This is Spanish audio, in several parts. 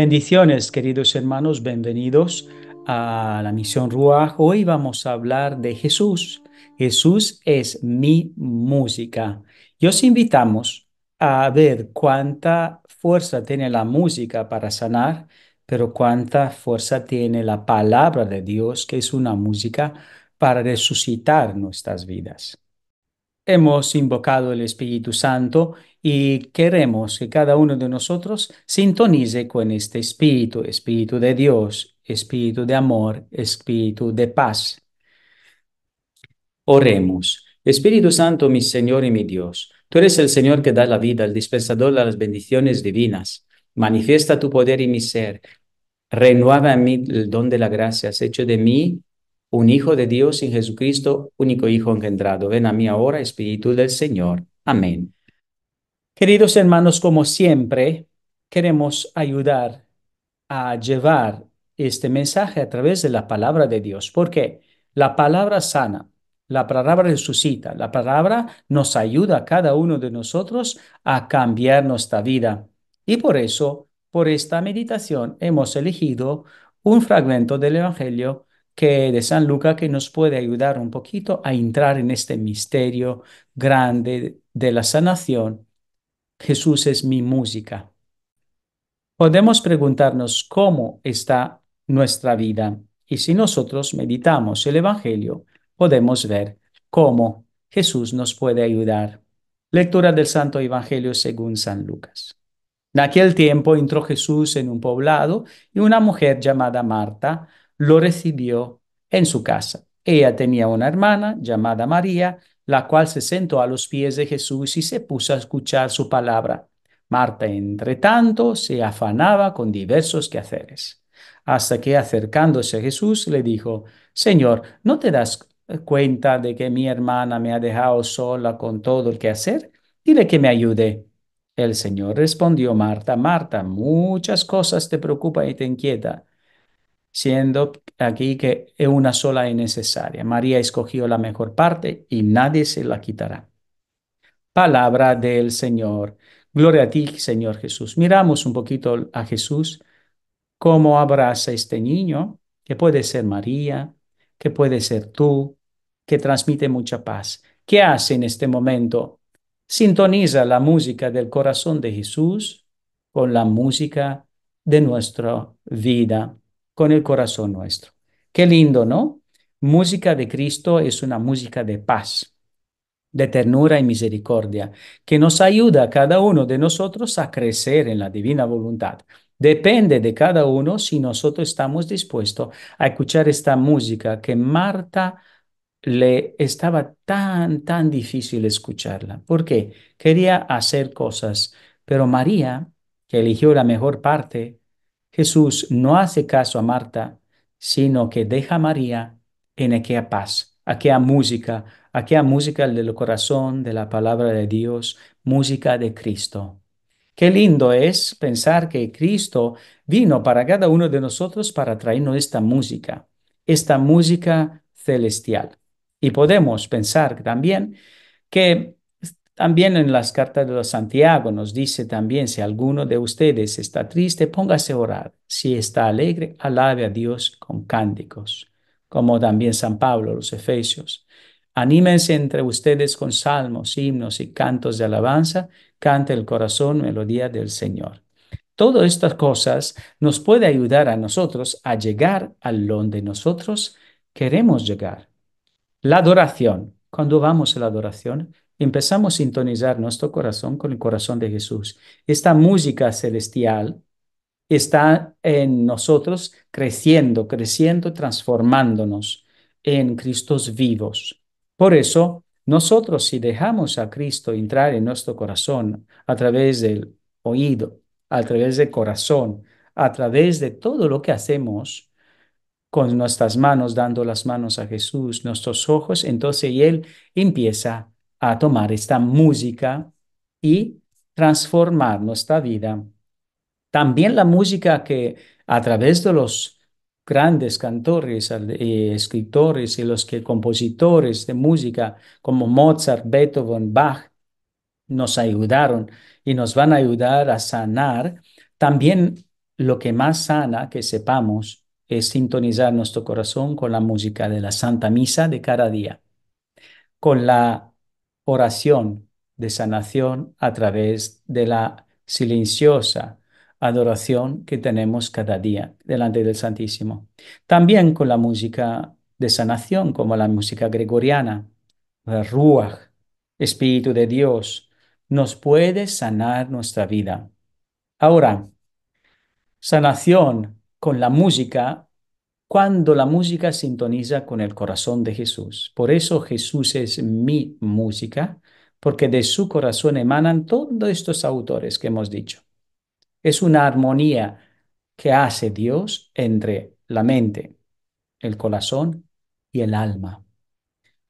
Bendiciones, queridos hermanos, bienvenidos a la misión Ruach. Hoy vamos a hablar de Jesús. Jesús es mi música. Y os invitamos a ver cuánta fuerza tiene la música para sanar, pero cuánta fuerza tiene la palabra de Dios, que es una música para resucitar nuestras vidas. Hemos invocado el Espíritu Santo y queremos que cada uno de nosotros sintonice con este Espíritu, Espíritu de Dios, Espíritu de amor, Espíritu de paz. Oremos. Espíritu Santo, mi Señor y mi Dios, tú eres el Señor que da la vida, el dispensador de las bendiciones divinas. Manifiesta tu poder y mi ser. Renueva en mí el don de la gracia. Has hecho de mí un Hijo de Dios en Jesucristo, único Hijo engendrado. Ven a mí ahora, Espíritu del Señor. Amén. Queridos hermanos, como siempre, queremos ayudar a llevar este mensaje a través de la palabra de Dios, porque la palabra sana, la palabra resucita, la palabra nos ayuda a cada uno de nosotros a cambiar nuestra vida. Y por eso, por esta meditación, hemos elegido un fragmento del Evangelio que, de San Lucas que nos puede ayudar un poquito a entrar en este misterio grande de la sanación. Jesús es mi música. Podemos preguntarnos cómo está nuestra vida y si nosotros meditamos el Evangelio, podemos ver cómo Jesús nos puede ayudar. Lectura del Santo Evangelio según San Lucas. En aquel tiempo entró Jesús en un poblado y una mujer llamada Marta lo recibió en su casa. Ella tenía una hermana llamada María, la cual se sentó a los pies de Jesús y se puso a escuchar su palabra. Marta, entre tanto, se afanaba con diversos quehaceres, hasta que acercándose a Jesús le dijo, Señor, ¿no te das cuenta de que mi hermana me ha dejado sola con todo el quehacer? Dile que me ayude. El Señor respondió, Marta, Marta, muchas cosas te preocupan y te inquietan siendo aquí que es una sola es necesaria. María escogió la mejor parte y nadie se la quitará. Palabra del Señor. Gloria a ti, Señor Jesús. Miramos un poquito a Jesús, cómo abraza este niño, que puede ser María, que puede ser tú, que transmite mucha paz. ¿Qué hace en este momento? Sintoniza la música del corazón de Jesús con la música de nuestra vida con el corazón nuestro. Qué lindo, ¿no? Música de Cristo es una música de paz, de ternura y misericordia, que nos ayuda a cada uno de nosotros a crecer en la divina voluntad. Depende de cada uno si nosotros estamos dispuestos a escuchar esta música que Marta le estaba tan, tan difícil escucharla. ¿Por qué? Quería hacer cosas, pero María, que eligió la mejor parte, Jesús no hace caso a Marta, sino que deja a María en aquella paz, aquella música, aquella música del corazón, de la palabra de Dios, música de Cristo. Qué lindo es pensar que Cristo vino para cada uno de nosotros para traernos esta música, esta música celestial. Y podemos pensar también que también en las cartas de los Santiago nos dice también, si alguno de ustedes está triste, póngase a orar. Si está alegre, alabe a Dios con cánticos, como también San Pablo, los Efesios. Anímense entre ustedes con salmos, himnos y cantos de alabanza. Cante el corazón melodía del Señor. Todas estas cosas nos puede ayudar a nosotros a llegar al donde nosotros queremos llegar. La adoración. Cuando vamos a la adoración, empezamos a sintonizar nuestro corazón con el corazón de Jesús. Esta música celestial está en nosotros creciendo, creciendo, transformándonos en Cristos vivos. Por eso, nosotros si dejamos a Cristo entrar en nuestro corazón a través del oído, a través del corazón, a través de todo lo que hacemos con nuestras manos, dando las manos a Jesús, nuestros ojos, entonces Él empieza a tomar esta música y transformar nuestra vida. También la música que a través de los grandes cantores, eh, escritores y los que compositores de música como Mozart, Beethoven, Bach nos ayudaron y nos van a ayudar a sanar, también lo que más sana que sepamos es sintonizar nuestro corazón con la música de la Santa Misa de cada día, con la oración de sanación a través de la silenciosa adoración que tenemos cada día delante del Santísimo. También con la música de sanación, como la música gregoriana, la Ruach, Espíritu de Dios, nos puede sanar nuestra vida. Ahora, sanación con la música cuando la música sintoniza con el corazón de Jesús. Por eso Jesús es mi música, porque de su corazón emanan todos estos autores que hemos dicho. Es una armonía que hace Dios entre la mente, el corazón y el alma.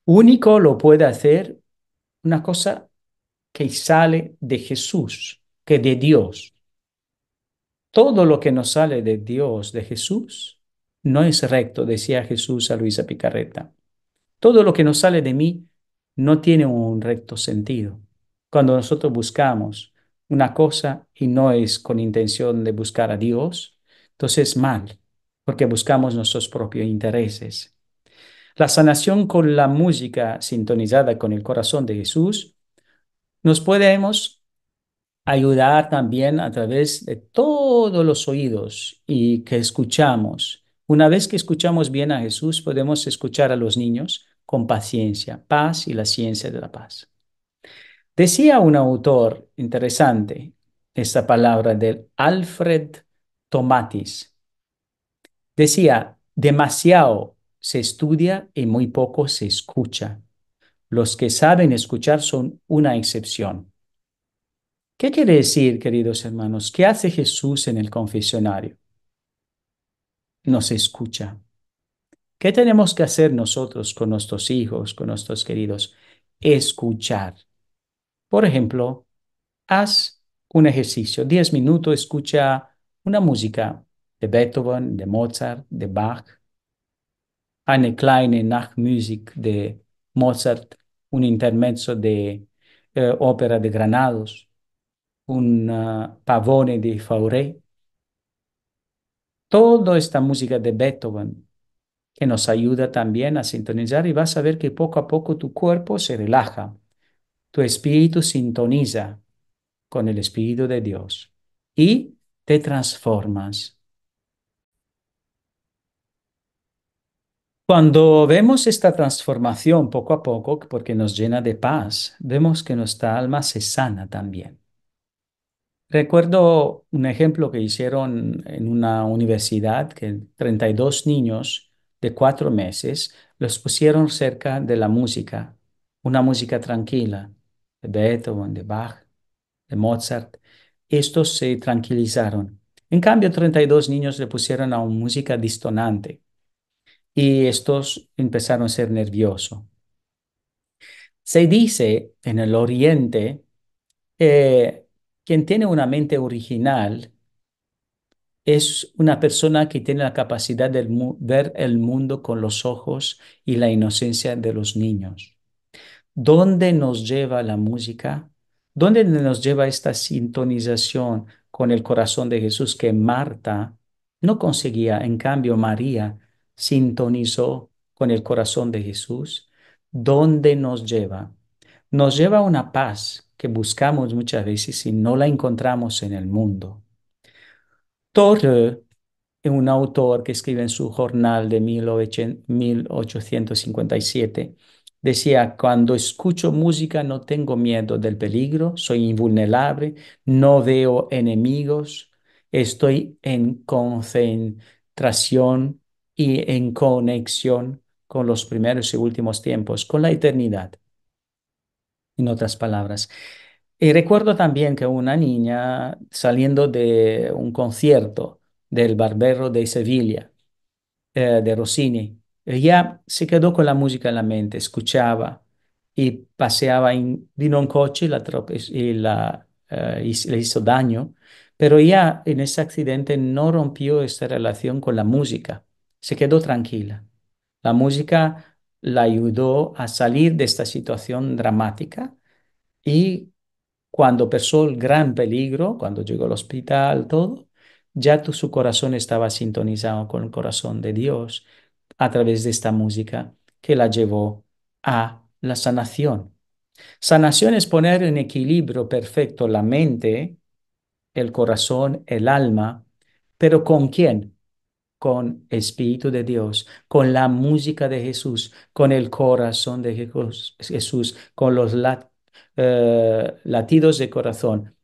Único lo puede hacer una cosa que sale de Jesús, que de Dios. Todo lo que nos sale de Dios, de Jesús, no es recto, decía Jesús a Luisa Picarreta. Todo lo que nos sale de mí no tiene un recto sentido. Cuando nosotros buscamos una cosa y no es con intención de buscar a Dios, entonces es mal, porque buscamos nuestros propios intereses. La sanación con la música sintonizada con el corazón de Jesús nos podemos ayudar también a través de todos los oídos y que escuchamos una vez que escuchamos bien a Jesús, podemos escuchar a los niños con paciencia, paz y la ciencia de la paz. Decía un autor interesante esta palabra del Alfred Tomatis. Decía, demasiado se estudia y muy poco se escucha. Los que saben escuchar son una excepción. ¿Qué quiere decir, queridos hermanos? ¿Qué hace Jesús en el confesionario? nos escucha. ¿Qué tenemos que hacer nosotros con nuestros hijos, con nuestros queridos? Escuchar. Por ejemplo, haz un ejercicio, Diez minutos, escucha una música de Beethoven, de Mozart, de Bach, Una kleine Nachtmusik de Mozart, un intermezzo de eh, ópera de Granados, un ah, pavone de Fauré, Toda esta música de Beethoven que nos ayuda también a sintonizar y vas a ver que poco a poco tu cuerpo se relaja, tu espíritu sintoniza con el espíritu de Dios y te transformas. Cuando vemos esta transformación poco a poco, porque nos llena de paz, vemos que nuestra alma se sana también. Recuerdo un ejemplo que hicieron en una universidad que 32 niños de cuatro meses los pusieron cerca de la música, una música tranquila, de Beethoven, de Bach, de Mozart. Estos se tranquilizaron. En cambio, 32 niños le pusieron a una música distonante y estos empezaron a ser nerviosos. Se dice en el Oriente, eh, quien tiene una mente original es una persona que tiene la capacidad de ver el mundo con los ojos y la inocencia de los niños. ¿Dónde nos lleva la música? ¿Dónde nos lleva esta sintonización con el corazón de Jesús que Marta no conseguía? En cambio, María sintonizó con el corazón de Jesús. ¿Dónde nos lleva? Nos lleva a una paz que buscamos muchas veces y no la encontramos en el mundo. Torre un autor que escribe en su jornal de 1857. Decía, cuando escucho música no tengo miedo del peligro, soy invulnerable, no veo enemigos, estoy en concentración y en conexión con los primeros y últimos tiempos, con la eternidad en otras palabras. Y recuerdo también que una niña saliendo de un concierto del Barbero de Sevilla, eh, de Rossini, ella se quedó con la música en la mente, escuchaba y paseaba, en, vino un coche y la, eh, le hizo daño, pero ella en ese accidente no rompió esta relación con la música, se quedó tranquila. La música la ayudó a salir de esta situación dramática y cuando pasó el gran peligro, cuando llegó al hospital, todo, ya su corazón estaba sintonizado con el corazón de Dios a través de esta música que la llevó a la sanación. Sanación es poner en equilibrio perfecto la mente, el corazón, el alma, pero ¿con quién? con Espíritu de Dios, con la música de Jesús, con el corazón de Jesús, con los eh, latidos de corazón,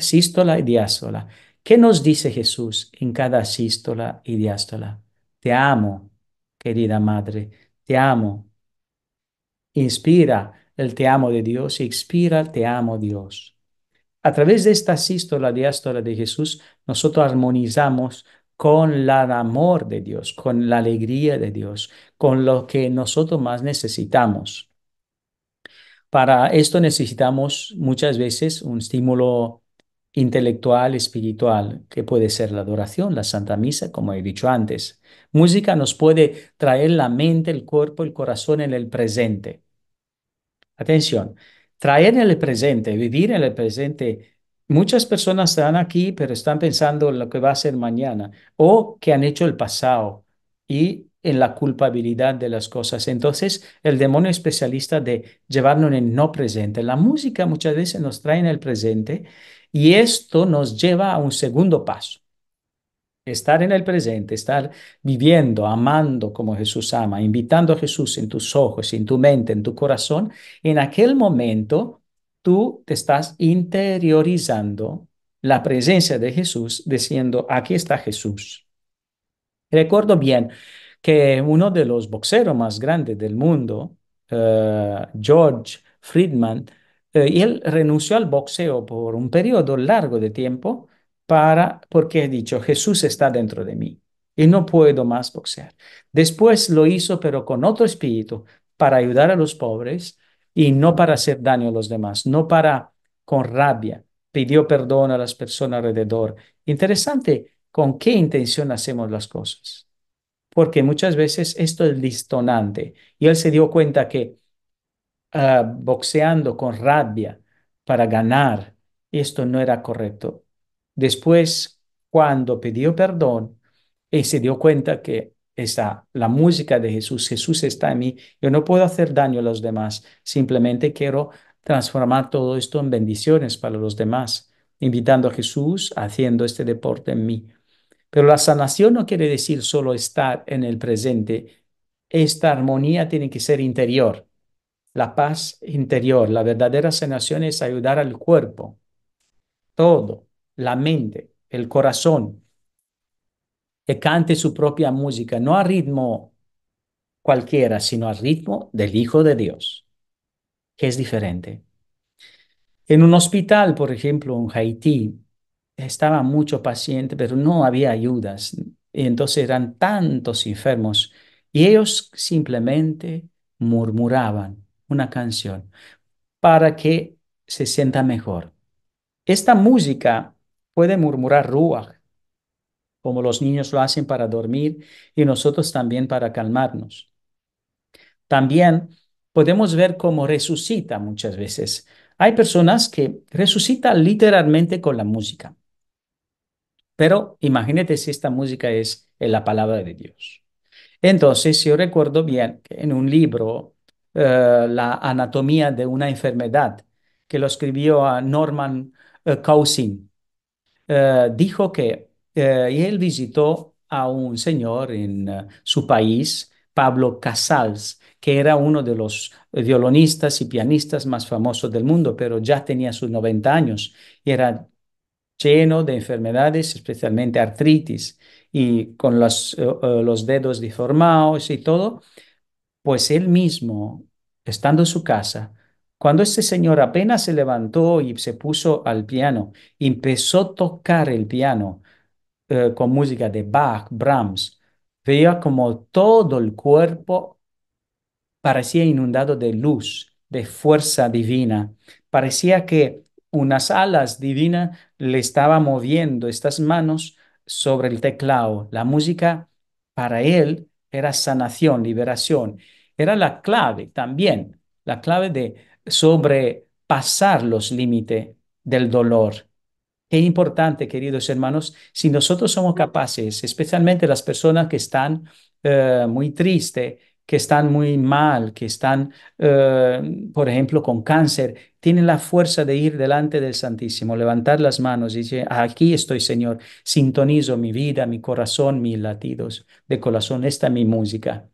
sístola y diástola. ¿Qué nos dice Jesús en cada sístola y diástola? Te amo, querida madre, te amo. Inspira el te amo de Dios, expira el te amo Dios. A través de esta sístola, y diástola de Jesús, nosotros armonizamos con el amor de Dios, con la alegría de Dios, con lo que nosotros más necesitamos. Para esto necesitamos muchas veces un estímulo intelectual, espiritual, que puede ser la adoración, la Santa Misa, como he dicho antes. Música nos puede traer la mente, el cuerpo, el corazón en el presente. Atención, traer en el presente, vivir en el presente Muchas personas están aquí, pero están pensando en lo que va a ser mañana o que han hecho el pasado y en la culpabilidad de las cosas. Entonces, el demonio especialista de llevarnos en no presente. La música muchas veces nos trae en el presente y esto nos lleva a un segundo paso. Estar en el presente, estar viviendo, amando como Jesús ama, invitando a Jesús en tus ojos, en tu mente, en tu corazón, en aquel momento tú te estás interiorizando la presencia de Jesús diciendo, aquí está Jesús. Recuerdo bien que uno de los boxeros más grandes del mundo, eh, George Friedman, eh, él renunció al boxeo por un periodo largo de tiempo para, porque ha dicho, Jesús está dentro de mí y no puedo más boxear. Después lo hizo, pero con otro espíritu, para ayudar a los pobres, y no para hacer daño a los demás, no para con rabia. Pidió perdón a las personas alrededor. Interesante con qué intención hacemos las cosas, porque muchas veces esto es distonante. Y él se dio cuenta que ah, boxeando con rabia para ganar, esto no era correcto. Después, cuando pidió perdón, él se dio cuenta que la música de Jesús, Jesús está en mí, yo no puedo hacer daño a los demás, simplemente quiero transformar todo esto en bendiciones para los demás, invitando a Jesús, haciendo este deporte en mí. Pero la sanación no quiere decir solo estar en el presente, esta armonía tiene que ser interior, la paz interior, la verdadera sanación es ayudar al cuerpo, todo, la mente, el corazón, que cante su propia música, no a ritmo cualquiera, sino al ritmo del Hijo de Dios, que es diferente. En un hospital, por ejemplo, en Haití, estaba mucho paciente, pero no había ayudas. Y entonces eran tantos enfermos y ellos simplemente murmuraban una canción para que se sienta mejor. Esta música puede murmurar Ruach, como los niños lo hacen para dormir y nosotros también para calmarnos. También podemos ver cómo resucita muchas veces. Hay personas que resucitan literalmente con la música. Pero imagínate si esta música es en la palabra de Dios. Entonces, yo recuerdo bien que en un libro, eh, La anatomía de una enfermedad, que lo escribió a Norman eh, Cousin, eh, dijo que eh, y él visitó a un señor en eh, su país, Pablo Casals, que era uno de los eh, violonistas y pianistas más famosos del mundo, pero ya tenía sus 90 años y era lleno de enfermedades, especialmente artritis, y con los, dedos deformados y todo, pues él mismo, estando en su casa, cuando ese señor apenas se levantó y se puso al piano, empezó a tocar el piano eh, con música de Bach, Brahms, veía como todo el cuerpo parecía inundado de luz, de fuerza divina. Parecía que unas alas divinas le estaba moviendo estas manos sobre el teclado. La música para él era sanación, liberación. Era la clave también, la clave de sobrepasar los límites del dolor es importante, queridos hermanos, si nosotros somos capaces, especialmente las personas que están eh, muy tristes, que están muy mal, que están, eh, por ejemplo, con cáncer, tienen la fuerza de ir delante del Santísimo, levantar las manos y decir, aquí estoy, Señor, sintonizo mi vida, mi corazón, mis latidos de corazón, esta mi música,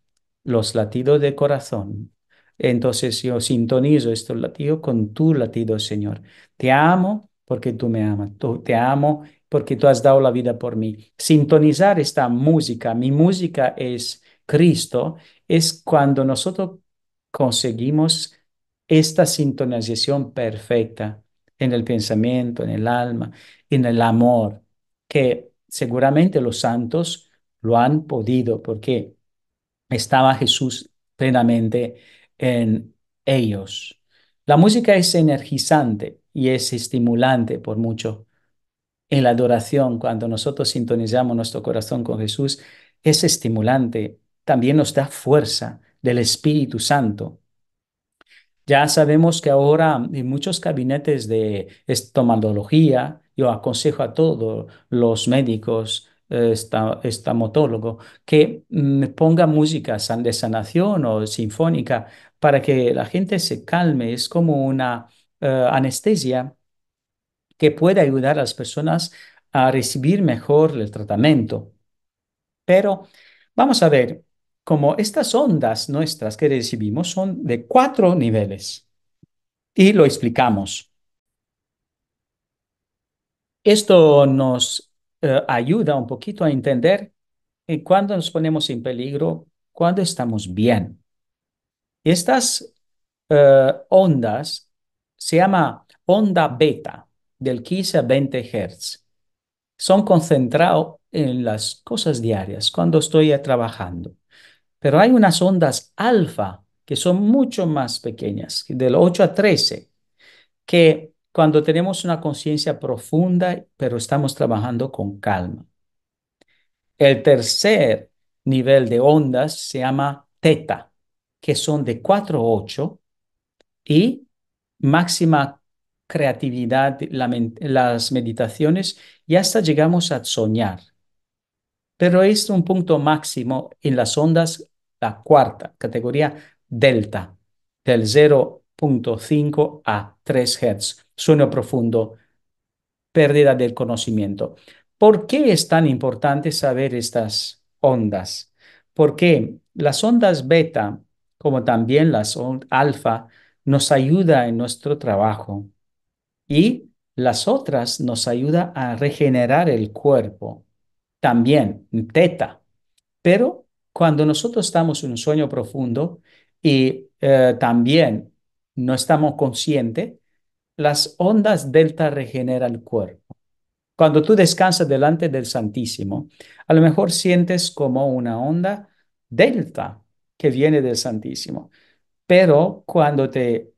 los latidos de corazón. Entonces yo sintonizo estos latidos con tu latido, Señor. Te amo, porque tú me amas, tú, te amo porque tú has dado la vida por mí. Sintonizar esta música, mi música es Cristo, es cuando nosotros conseguimos esta sintonización perfecta en el pensamiento, en el alma, en el amor, que seguramente los santos lo han podido porque estaba Jesús plenamente en ellos. La música es energizante, y es estimulante por mucho. En la adoración, cuando nosotros sintonizamos nuestro corazón con Jesús, es estimulante, también nos da fuerza del Espíritu Santo. Ya sabemos que ahora en muchos cabinetes de estomatología, yo aconsejo a todos los médicos, eh, esta, que mm, ponga música de sanación o sinfónica para que la gente se calme. Es como una, eh, anestesia que puede ayudar a las personas a recibir mejor el tratamiento. Pero vamos a ver, cómo estas ondas nuestras que recibimos son de cuatro niveles y lo explicamos. Esto nos eh, ayuda un poquito a entender en eh, cuándo nos ponemos en peligro, cuándo estamos bien. Estas ondas se llama onda beta del 15 a 20 Hz. Son concentrados en las cosas diarias, cuando estoy trabajando. Pero hay unas ondas alfa que son mucho más pequeñas, del 8 a 13, que cuando tenemos una conciencia profunda, pero estamos trabajando con calma. El tercer nivel de ondas se llama teta, que son de 4 a 8 y máxima creatividad las meditaciones y hasta llegamos a soñar. Pero es un punto máximo en las ondas, la cuarta categoría, delta, del 0.5 a 3 Hz, sueño profundo, pérdida del conocimiento. ¿Por qué es tan importante saber estas ondas? Porque las ondas beta, como también las ondas alfa, nos ayuda en nuestro trabajo y las otras nos ayuda a regenerar el cuerpo, también teta. Pero cuando nosotros estamos en un sueño profundo y eh, también no estamos conscientes, las ondas delta regeneran el cuerpo. Cuando tú descansas delante del Santísimo, a lo mejor sientes como una onda delta que viene del Santísimo. Pero cuando te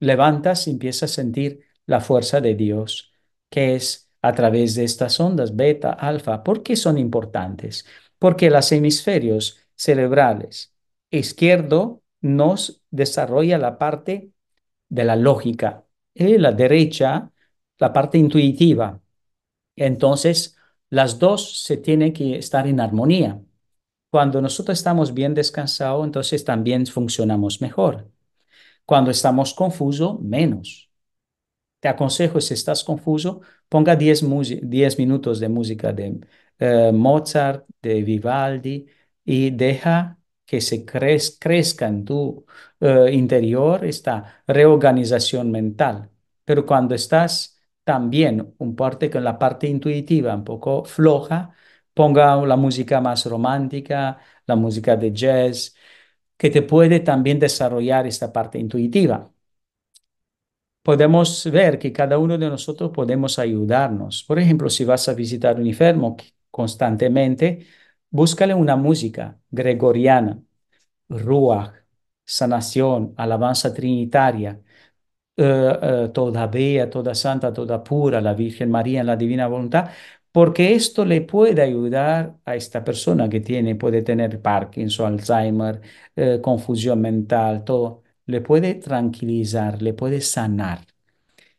levantas, empiezas a sentir la fuerza de Dios, que es a través de estas ondas beta, alfa. ¿Por qué son importantes? Porque los hemisferios cerebrales izquierdo nos desarrolla la parte de la lógica y ¿eh? la derecha la parte intuitiva. Entonces, las dos se tienen que estar en armonía. Cuando nosotros estamos bien descansados, entonces también funcionamos mejor. Cuando estamos confusos, menos. Te aconsejo, si estás confuso, ponga 10, minutos de música de eh, Mozart, de Vivaldi, y deja que se crezca en tu eh, interior esta reorganización mental. Pero cuando estás también un parte con la parte intuitiva un poco floja, ponga la música más romántica, la música de jazz, que te puede también desarrollar esta parte intuitiva. Podemos ver que cada uno de nosotros podemos ayudarnos. Por ejemplo, si vas a visitar un enfermo constantemente, búscale una música gregoriana, ruach, sanación, alabanza trinitaria, eh, eh, toda bella, toda santa, toda pura, la Virgen María en la divina voluntad, porque esto le puede ayudar a esta persona que tiene, puede tener Parkinson, Alzheimer, eh, confusión mental, todo, le puede tranquilizar, le puede sanar.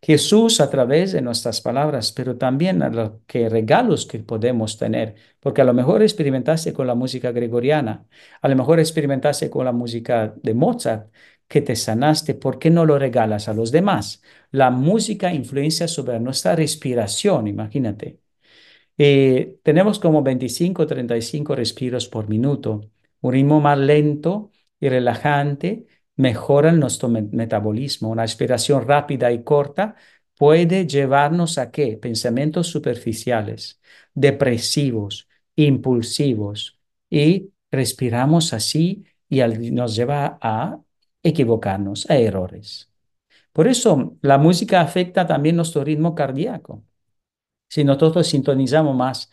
Jesús a través de nuestras palabras, pero también a los que regalos que podemos tener, porque a lo mejor experimentaste con la música gregoriana, a lo mejor experimentaste con la música de Mozart, que te sanaste, ¿por qué no lo regalas a los demás? La música influencia sobre nuestra respiración, imagínate. Eh, tenemos como 25 o 35 respiros por minuto. Un ritmo más lento y relajante mejora nuestro metabolismo. Una respiración rápida y corta puede llevarnos a qué? Pensamientos superficiales, depresivos, impulsivos. Y respiramos así y nos lleva a equivocarnos, a errores. Por eso la música afecta también nuestro ritmo cardíaco. Si nosotros sintonizamos más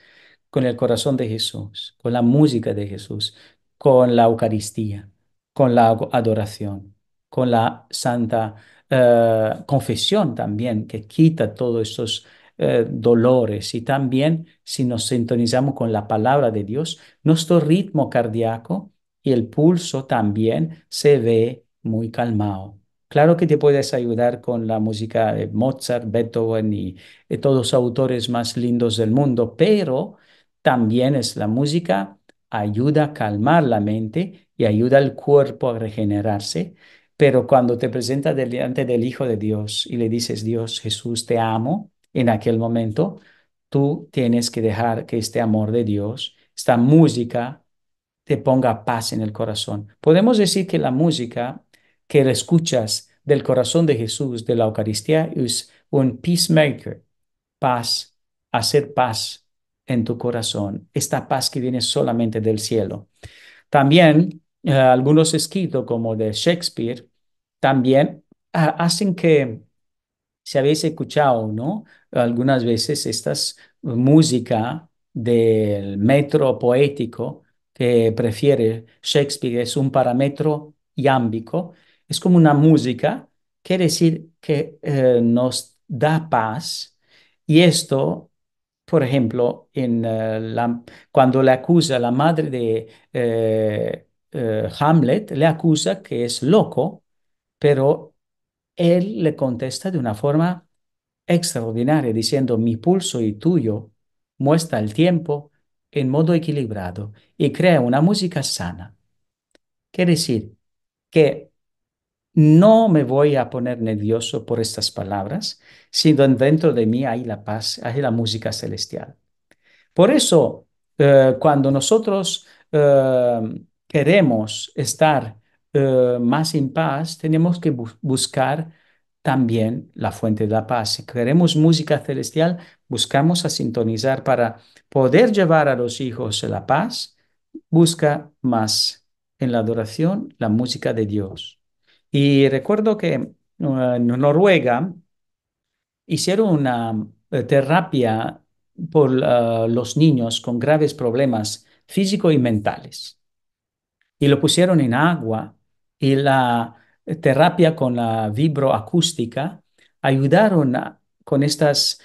con el corazón de Jesús, con la música de Jesús, con la Eucaristía, con la adoración, con la santa eh, confesión también, que quita todos esos eh, dolores. Y también si nos sintonizamos con la palabra de Dios, nuestro ritmo cardíaco y el pulso también se ve muy calmado. Claro que te puedes ayudar con la música de Mozart, Beethoven y eh, todos los autores más lindos del mundo, pero también es la música ayuda a calmar la mente y ayuda al cuerpo a regenerarse. Pero cuando te presentas delante del Hijo de Dios y le dices, Dios, Jesús, te amo, en aquel momento tú tienes que dejar que este amor de Dios, esta música, te ponga paz en el corazón. Podemos decir que la música que escuchas del corazón de Jesús de la Eucaristía es un peacemaker, paz, hacer paz en tu corazón, esta paz que viene solamente del cielo. También eh, algunos escritos como de Shakespeare también ah, hacen que, si habéis escuchado, ¿no? Algunas veces estas música del metro poético que prefiere Shakespeare es un parámetro iámbico es como una música, quiere decir que eh, nos da paz y esto por ejemplo, en, eh, la, cuando le acusa la madre de eh, Hamlet, le acusa que es loco, pero él le contesta de una forma extraordinaria, diciendo, mi pulso y tuyo muestra el tiempo en modo equilibrado y crea una música sana. Quiere decir que no me voy a poner nervioso por estas palabras, sino dentro de mí hay la paz, hay la música celestial. Por eso, eh, cuando nosotros eh, queremos estar eh, más en paz, tenemos que buscar también la fuente de la paz. Si queremos música celestial, buscamos a sintonizar para poder llevar a los hijos la paz, busca más en la adoración la música de Dios. Y recuerdo que eh, en Noruega hicieron una eh, terapia por eh, los niños con graves problemas físicos y mentales. Y lo pusieron en agua y la terapia con la vibroacústica ayudaron con estas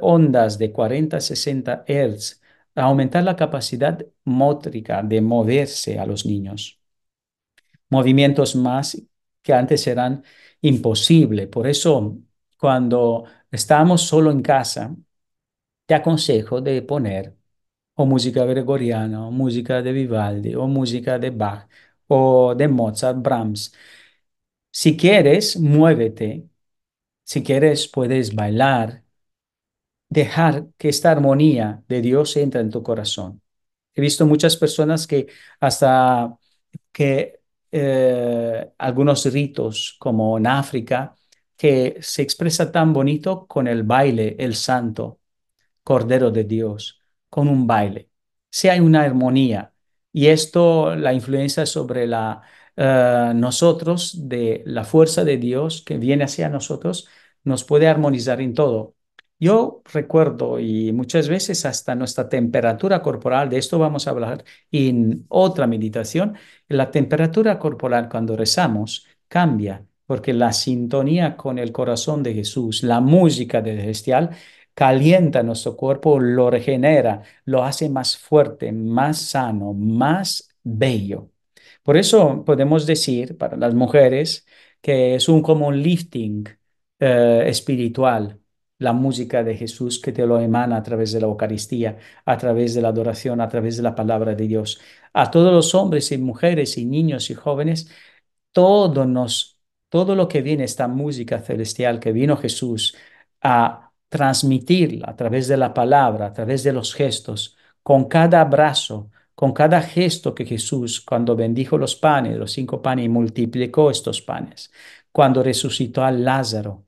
ondas de 40-60 Hz a aumentar la capacidad mótrica de moverse a los niños. Movimientos más que antes eran imposibles. Por eso, cuando estamos solo en casa, te aconsejo de poner o música gregoriana, o música de Vivaldi, o música de Bach, o de Mozart, Brahms. Si quieres, muévete. Si quieres, puedes bailar. Dejar que esta armonía de Dios entre en tu corazón. He visto muchas personas que hasta que eh, algunos ritos, como en África, que se expresa tan bonito con el baile, el santo, Cordero de Dios, con un baile. Si hay una armonía, y esto la influencia sobre la, eh, nosotros de la fuerza de Dios que viene hacia nosotros, nos puede armonizar en todo. Yo recuerdo y muchas veces hasta nuestra temperatura corporal, de esto vamos a hablar en otra meditación, la temperatura corporal cuando rezamos cambia porque la sintonía con el corazón de Jesús, la música del celestial, calienta nuestro cuerpo, lo regenera, lo hace más fuerte, más sano, más bello. Por eso podemos decir para las mujeres que es un como un lifting eh, espiritual, la música de Jesús que te lo emana a través de la Eucaristía, a través de la adoración, a través de la palabra de Dios. A todos los hombres y mujeres y niños y jóvenes, todo, nos, todo lo que viene esta música celestial que vino Jesús a transmitirla a través de la palabra, a través de los gestos, con cada abrazo, con cada gesto que Jesús, cuando bendijo los panes, los cinco panes, y multiplicó estos panes, cuando resucitó a Lázaro,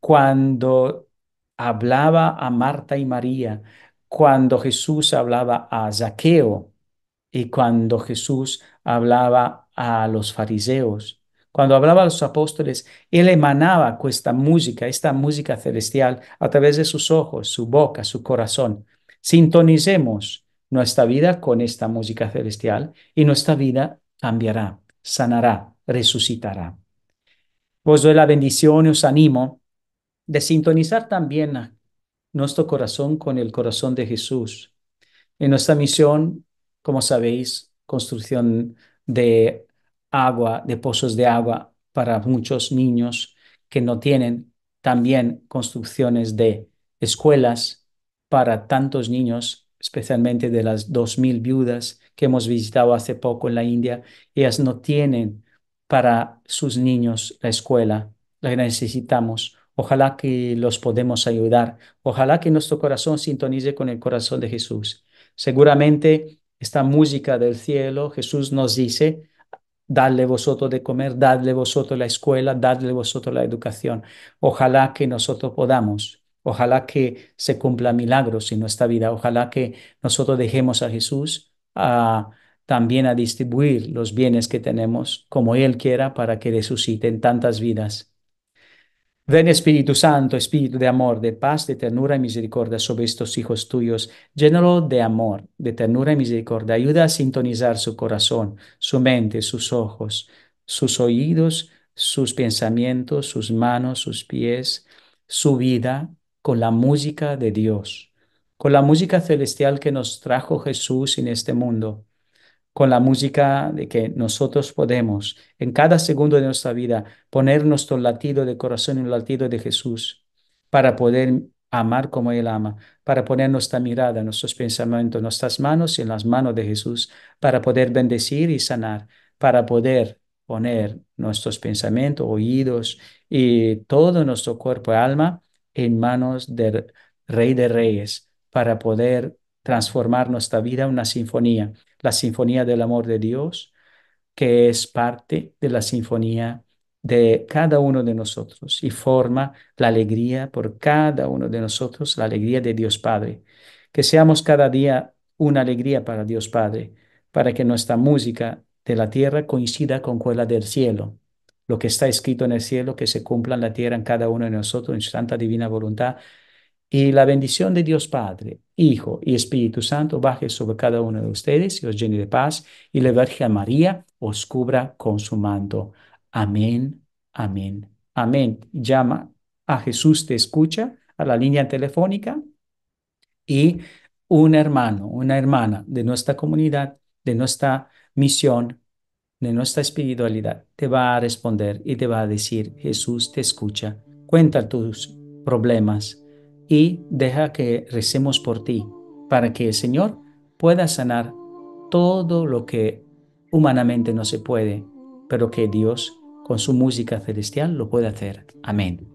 cuando hablaba a Marta y María, cuando Jesús hablaba a Zaqueo y cuando Jesús hablaba a los fariseos. Cuando hablaba a los apóstoles, él emanaba esta música, esta música celestial a través de sus ojos, su boca, su corazón. Sintonicemos nuestra vida con esta música celestial y nuestra vida cambiará, sanará, resucitará. Os doy la bendición y os animo de sintonizar también nuestro corazón con el corazón de Jesús. En nuestra misión, como sabéis, construcción de agua, de pozos de agua para muchos niños que no tienen, también construcciones de escuelas para tantos niños, especialmente de las 2.000 viudas que hemos visitado hace poco en la India. Ellas no tienen para sus niños la escuela, la necesitamos Ojalá que los podemos ayudar. Ojalá que nuestro corazón sintonice con el corazón de Jesús. Seguramente esta música del cielo, Jesús nos dice, dadle vosotros de comer, dadle vosotros la escuela, dadle vosotros la educación. Ojalá que nosotros podamos. Ojalá que se cumpla milagros en nuestra vida. Ojalá que nosotros dejemos a Jesús también a distribuir los bienes que tenemos como Él quiera para que resuciten tantas vidas. Ven Espíritu Santo, Espíritu de amor, de paz, de ternura y misericordia sobre estos hijos tuyos, llénalo de amor, de ternura y misericordia. Ayuda a sintonizar su corazón, su mente, sus ojos, sus oídos, sus pensamientos, sus manos, sus pies, su vida con la música de Dios, con la música celestial que nos trajo Jesús en este mundo con la música de que nosotros podemos en cada segundo de nuestra vida poner nuestro latido de corazón en el latido de Jesús para poder amar como Él ama, para poner nuestra mirada, nuestros pensamientos, nuestras manos en las manos de Jesús, para poder bendecir y sanar, para poder poner nuestros pensamientos, oídos y todo nuestro cuerpo y alma en manos del Rey de Reyes, para poder transformar nuestra vida en una sinfonía, la Sinfonía del Amor de Dios, que es parte de la Sinfonía de cada uno de nosotros y forma la alegría por cada uno de nosotros, la alegría de Dios Padre. Que seamos cada día una alegría para Dios Padre, para que nuestra música de la tierra coincida con la del cielo. Lo que está escrito en el cielo, que se cumpla en la tierra en cada uno de nosotros, en su santa divina voluntad, y la bendición de Dios Padre, Hijo y Espíritu Santo baje sobre cada uno de ustedes y os llene de paz. Y la Virgen María os cubra con su manto. Amén, amén, amén. Llama a Jesús, te escucha a la línea telefónica y un hermano, una hermana de nuestra comunidad, de nuestra misión, de nuestra espiritualidad, te va a responder y te va a decir, Jesús te escucha, cuenta tus problemas, y deja que recemos por ti para que el Señor pueda sanar todo lo que humanamente no se puede, pero que Dios con su música celestial lo pueda hacer. Amén.